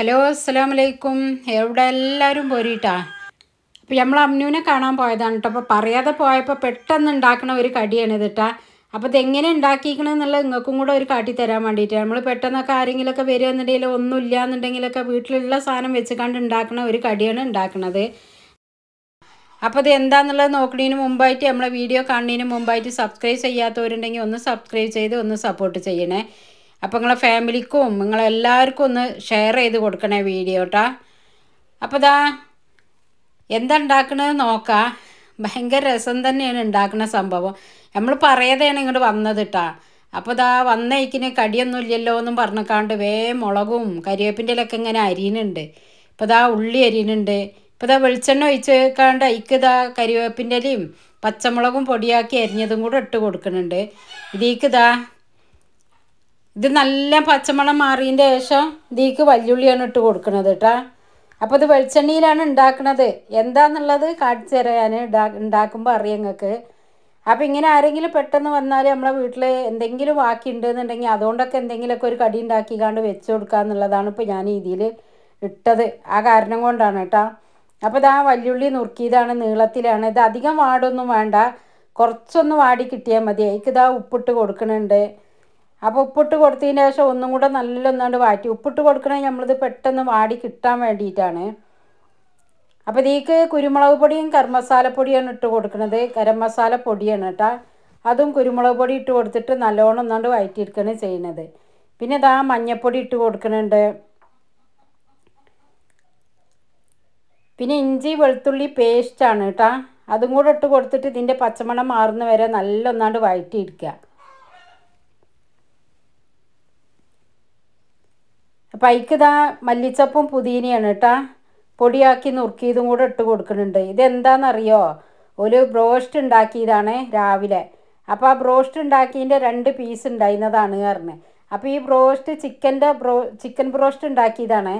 hello അസ്സാം വലൈക്കും എവിടെ എല്ലാവരും പോരിട്ടാ അപ്പോൾ നമ്മൾ അമ്നുവിനെ കാണാൻ പോയതാണ് കേട്ടോ അപ്പോൾ പറയാതെ പോയപ്പോൾ പെട്ടെന്ന് ഉണ്ടാക്കണ ഒരു കടിയാണ് ഇതിട്ടാ അപ്പോൾ ഇതെങ്ങനെ ഉണ്ടാക്കിക്കണമെന്നുള്ളത് നിങ്ങൾക്കും കൂടെ ഒരു കാട്ടി തരാൻ വേണ്ടിയിട്ട് നമ്മൾ പെട്ടെന്നൊക്കെ ആരെങ്കിലുമൊക്കെ വരികയെന്നുണ്ടെങ്കിൽ ഒന്നുമില്ല എന്നുണ്ടെങ്കിലൊക്കെ വീട്ടിലുള്ള സാധനം വെച്ച് കണ്ട് ഉണ്ടാക്കുന്ന ഒരു കടിയാണ് ഉണ്ടാക്കുന്നത് അപ്പോൾ ഇത് എന്താണെന്നുള്ളത് നോക്കുന്നതിന് മുമ്പായിട്ട് നമ്മളെ വീഡിയോ കാണുന്നതിന് മുമ്പായിട്ട് സബ്സ്ക്രൈബ് ചെയ്യാത്തവരുണ്ടെങ്കിൽ ഒന്ന് സബ്സ്ക്രൈബ് ചെയ്ത് ഒന്ന് സപ്പോർട്ട് ചെയ്യണേ അപ്പോൾ നിങ്ങളെ ഫാമിലിക്കും നിങ്ങളെല്ലാവർക്കും ഒന്ന് ഷെയർ ചെയ്ത് കൊടുക്കണേ വീഡിയോ കേട്ടോ അപ്പോൾ ദാ എന്താ ഉണ്ടാക്കണത് നോക്കാം ഭയങ്കര രസം തന്നെയാണ് ഉണ്ടാക്കുന്ന സംഭവം നമ്മൾ പറയതാണ് ഇങ്ങോട്ട് വന്നത് കേട്ടാ അപ്പോൾ ദാ വന്നേക്കിന് കടിയൊന്നും ഇല്ലല്ലോ എന്നും പറഞ്ഞേക്കാണ്ട് വേ മുളകും കരിവേപ്പിൻ്റെ ഇലൊക്കെ ഇങ്ങനെ അരിയുന്നുണ്ട് ഇപ്പോൾ ഇതാ ഉള്ളി അരിയുന്നുണ്ട് ഇപ്പോൾ ഇതാ വെളിച്ചെണ്ണ ഒഴിച്ചേക്കാണ്ട് അയിക്ക് ഇതാ കരിവേപ്പിൻ്റെ ഇലയും പച്ചമുളകും പൊടിയാക്കി അരിഞ്ഞതും കൂടെ ഇട്ട് കൊടുക്കുന്നുണ്ട് ഇതിലേക്ക് ഇതാ ഇത് നല്ല പച്ചമണം മാറിയതിൻ്റെ ശേഷം ഇതിക്ക് വല്യുള്ളിയാണ് ഇട്ട് കൊടുക്കുന്നത് കേട്ടോ അപ്പോൾ ഇത് വെളിച്ചെണ്ണയിലാണ് ഉണ്ടാക്കുന്നത് എന്താണെന്നുള്ളത് കാണിച്ചു തരാൻ ഉണ്ടാക്കുമ്പോൾ അറിയാം നിങ്ങൾക്ക് അപ്പോൾ ഇങ്ങനെ ആരെങ്കിലും പെട്ടെന്ന് വന്നാൽ നമ്മളെ വീട്ടിൽ എന്തെങ്കിലും ബാക്കി ഉണ്ടെന്നുണ്ടെങ്കിൽ അതുകൊണ്ടൊക്കെ എന്തെങ്കിലുമൊക്കെ ഒരു കടി ഉണ്ടാക്കിക്കാണ്ട് വെച്ച് കൊടുക്കുക എന്നുള്ളതാണ് ഇപ്പോൾ ഞാൻ ഇതിൽ ഇട്ടത് ആ കാരണം കൊണ്ടാണ് കേട്ടോ അപ്പോൾ ഇതാ വല്യുള്ളി നുറുക്കിയതാണ് നീളത്തിലാണ് ഇത് അധികം വാടൊന്നും വേണ്ട കുറച്ചൊന്ന് വാടി കിട്ടിയാൽ മതി അതിക്കിതാ ഉപ്പിട്ട് കൊടുക്കുന്നുണ്ട് അപ്പോൾ ഉപ്പിട്ട് കൊടുത്തതിന് ശേഷം ഒന്നും കൂടെ നല്ലൊന്നാണ്ട് വാറ്റി ഉപ്പിട്ട് കൊടുക്കണേ നമ്മളിത് പെട്ടെന്ന് വാടി കിട്ടാൻ വേണ്ടിയിട്ടാണ് അപ്പോൾ ഇതിലേക്ക് കുരുമുളക് പൊടിയും ഗരം പൊടിയാണ് ഇട്ട് കൊടുക്കുന്നത് ഗരം മസാല പൊടിയാണ് കേട്ടോ അതും കുരുമുളക് പൊടി ഇട്ട് കൊടുത്തിട്ട് നല്ലോണം ഒന്നാണ്ട് വഴറ്റിയെടുക്കുകയാണ് ചെയ്യുന്നത് പിന്നെ ഇതാ മഞ്ഞൾപ്പൊടി ഇട്ട് കൊടുക്കുന്നുണ്ട് പിന്നെ ഇഞ്ചി വെളുത്തുള്ളി പേസ്റ്റാണ് കേട്ടോ അതും കൂടെ ഇട്ട് കൊടുത്തിട്ട് ഇതിൻ്റെ പച്ചമണം മാറുന്ന വരെ നല്ല ഒന്നാണ്ട് അപ്പം അതിക്കിതാ മല്ലിച്ചപ്പും പുതിനയാണ് കേട്ടാ പൊടിയാക്കി നുറുക്കിയതും കൂടെ ഇട്ട് കൊടുക്കുന്നുണ്ട് ഇതെന്താണെന്നറിയോ ഒരു ബ്രോസ്റ്റ് ഉണ്ടാക്കിയതാണ് രാവിലെ അപ്പോൾ ആ ബ്രോസ്റ്റ് ഉണ്ടാക്കിയതിൻ്റെ രണ്ട് പീസ് ഉണ്ടായിരുന്നതാണ് പറഞ്ഞ് അപ്പോൾ ഈ ബ്രോസ്റ്റ് ചിക്കൻ്റെ ബ്രോ ചിക്കൻ ബ്രോസ്റ്റ് ഉണ്ടാക്കിയതാണ്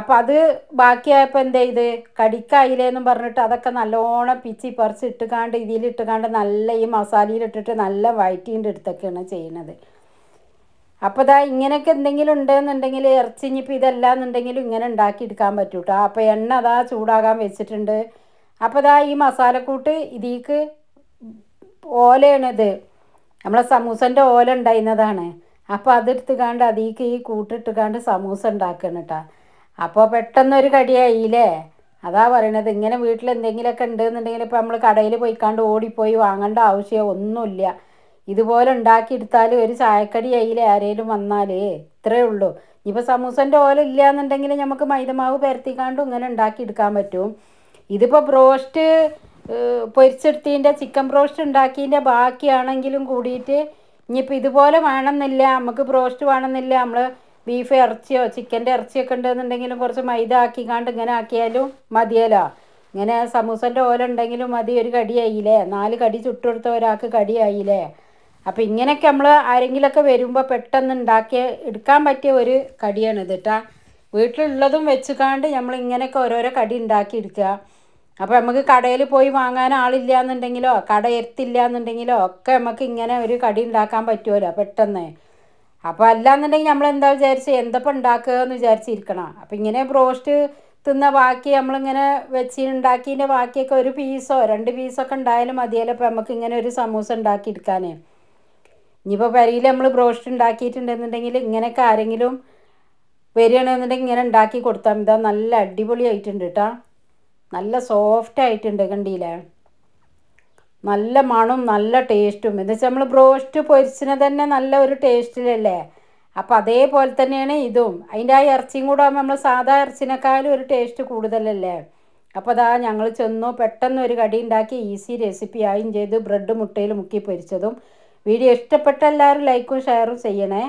അപ്പോൾ അത് ബാക്കിയായപ്പോൾ എന്ത് ചെയ്ത് കടിക്കായില്ലേന്നും പറഞ്ഞിട്ട് അതൊക്കെ നല്ലോണം പിച്ചി പറിച്ച് ഇട്ടുകാണ്ട് ഇതിലിട്ടുകാണ്ട് നല്ല ഈ മസാലയിലിട്ടിട്ട് നല്ല വയറ്റീൻ്റെ അടുത്തൊക്കെയാണ് ചെയ്യുന്നത് അപ്പോൾ ഇതാ ഇങ്ങനെയൊക്കെ എന്തെങ്കിലും ഉണ്ടെന്നുണ്ടെങ്കിൽ ഇറച്ചി ഇനിയിപ്പോൾ ഇതല്ല എന്നുണ്ടെങ്കിലും ഇങ്ങനെ എടുക്കാൻ പറ്റും കേട്ടോ അപ്പോൾ എണ്ണ അതാ ചൂടാകാൻ വെച്ചിട്ടുണ്ട് അപ്പോൾ ഇതാ ഈ മസാലക്കൂട്ട് ഇതിക്ക് ഓലയാണിത് നമ്മളെ സമൂസൻ്റെ ഓല ഉണ്ടായിരുന്നതാണ് അപ്പോൾ അതെടുത്തുകാണ്ട് അതിക്ക് ഈ കൂട്ടിട്ട് സമൂസ ഉണ്ടാക്കണം കേട്ടോ അപ്പോൾ പെട്ടെന്നൊരു കടിയായില്ലേ അതാ പറയണത് ഇങ്ങനെ വീട്ടിൽ എന്തെങ്കിലുമൊക്കെ ഉണ്ടെന്നുണ്ടെങ്കിൽ ഇപ്പോൾ നമ്മൾ കടയിൽ പോയിക്കാണ്ട് ഓടിപ്പോയി വാങ്ങേണ്ട ആവശ്യം ഒന്നുമില്ല ഇതുപോലെ ഉണ്ടാക്കിയെടുത്താൽ ഒരു ചായക്കടി അതിൽ ആരേലും വന്നാലേ ഇത്രേ ഉള്ളൂ ഇനിയിപ്പോൾ സമൂസൻ്റെ ഓല ഇല്ല എന്നുണ്ടെങ്കിൽ നമുക്ക് മൈദമാവ് പരത്തിക്കാണ്ടും ഇങ്ങനെ ഉണ്ടാക്കിയെടുക്കാൻ പറ്റും ഇതിപ്പോൾ ബ്രോസ്റ്റ് പൊരിച്ചെടുത്തിന്റെ ചിക്കൻ ബ്രോസ്റ്റ് ഉണ്ടാക്കിയതിൻ്റെ ബാക്കിയാണെങ്കിലും കൂടിയിട്ട് ഇനിയിപ്പോൾ ഇതുപോലെ വേണമെന്നില്ല നമുക്ക് ബ്രോസ്റ്റ് വേണമെന്നില്ല നമ്മൾ ബീഫ് ഇറച്ചിയോ ചിക്കൻ്റെ ഇറച്ചിയൊക്കെ ഉണ്ടെന്നുണ്ടെങ്കിലും കുറച്ച് മൈദ ആക്കിക്കാണ്ട് ഇങ്ങനെ ആക്കിയാലും മതിയല്ലോ ഇങ്ങനെ സമൂസൻ്റെ ഓല ഉണ്ടെങ്കിലും മതി ഒരു കടിയായില്ലേ നാല് കടി ചുട്ടെടുത്ത ഒരാൾക്ക് കടിയായില്ലേ അപ്പോൾ ഇങ്ങനെയൊക്കെ നമ്മൾ ആരെങ്കിലുമൊക്കെ വരുമ്പോൾ പെട്ടെന്ന് ഉണ്ടാക്കിയ എടുക്കാൻ പറ്റിയ ഒരു കടിയാണ് ഇത് കേട്ടോ വീട്ടിലുള്ളതും വെച്ചുകാണ്ട് നമ്മൾ ഇങ്ങനെയൊക്കെ ഓരോരോ കടി ഉണ്ടാക്കി എടുക്കുക അപ്പോൾ നമുക്ക് കടയിൽ പോയി വാങ്ങാൻ ആളില്ല എന്നുണ്ടെങ്കിലോ കട എത്തില്ല എന്നുണ്ടെങ്കിലോ ഒക്കെ നമുക്ക് ഇങ്ങനെ ഒരു കടി ഉണ്ടാക്കാൻ പറ്റുമല്ലോ പെട്ടെന്ന് അപ്പോൾ എന്നുണ്ടെങ്കിൽ നമ്മൾ എന്താ വിചാരിച്ച് എന്തപ്പോൾ ഉണ്ടാക്കുക എന്ന് വിചാരിച്ചിരിക്കണം അപ്പോൾ ഇങ്ങനെ ബ്രോസ്റ്റ് തിന്ന ബാക്കി നമ്മളിങ്ങനെ വെച്ച് ഉണ്ടാക്കിൻ്റെ ബാക്കിയൊക്കെ ഒരു പീസോ രണ്ട് പീസൊക്കെ ഉണ്ടായാലും മതിയല്ലോ അപ്പോൾ നമുക്ക് ഇങ്ങനെ ഒരു സമൂസ ഉണ്ടാക്കി എടുക്കാനേ ഇനിയിപ്പോൾ പരിയിൽ നമ്മൾ ബ്രോസ്റ്റ് ഉണ്ടാക്കിയിട്ടുണ്ടെന്നുണ്ടെങ്കിൽ ഇങ്ങനെയൊക്കെ ആരെങ്കിലും വരികയാണെന്നുണ്ടെങ്കിൽ ഇങ്ങനെ ഉണ്ടാക്കി കൊടുത്താൽ ഇതാ നല്ല അടിപൊളി ആയിട്ടുണ്ട് കേട്ടോ നല്ല സോഫ്റ്റ് ആയിട്ടുണ്ട് കണ്ടില്ലേ നല്ല മണവും നല്ല ടേസ്റ്റും എന്ന് വെച്ചാൽ നമ്മൾ ബ്രോസ്റ്റ് പൊരിച്ചിനെ തന്നെ നല്ല ഒരു ടേസ്റ്റിലല്ലേ അപ്പം അതേപോലെ തന്നെയാണ് ഇതും അതിൻ്റെ ആ ഇറച്ചിയും കൂടെ ആകുമ്പോൾ നമ്മൾ സാധാ ഇറച്ചിനേക്കാളും ഒരു ടേസ്റ്റ് കൂടുതലല്ലേ അപ്പോൾ അതാ ഞങ്ങൾ ചെന്നു പെട്ടെന്ന് ഒരു കടി ഉണ്ടാക്കി ഈസി റെസിപ്പി ആയും ചെയ്ത് ബ്രെഡ് മുട്ടയിൽ മുക്കി പൊരിച്ചതും വീഡിയോ ഇഷ്ടപ്പെട്ട എല്ലാവരും ലൈക്കും ഷെയറും ചെയ്യണേ